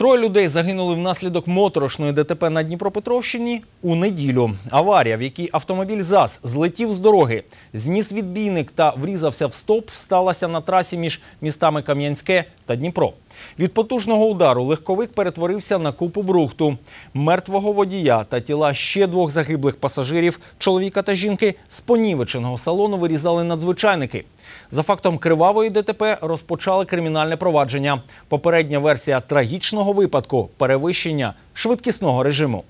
Троє людей загинули внаслідок моторошної ДТП на Дніпропетровщині у неділю. Аварія, в якій автомобіль ЗАЗ злетів з дороги, зніс відбійник та врізався в стоп, сталася на трасі між містами Кам'янське та Дніпро. Від потужного удару легковик перетворився на купу брухту. Мертвого водія та тіла ще двох загиблих пасажирів, чоловіка та жінки з понівеченого салону вирізали надзвичайники. За фактом кривавої ДТП розпочали кримінальне провадження. Попередня версія трагічного випадку перевищення швидкісного режиму.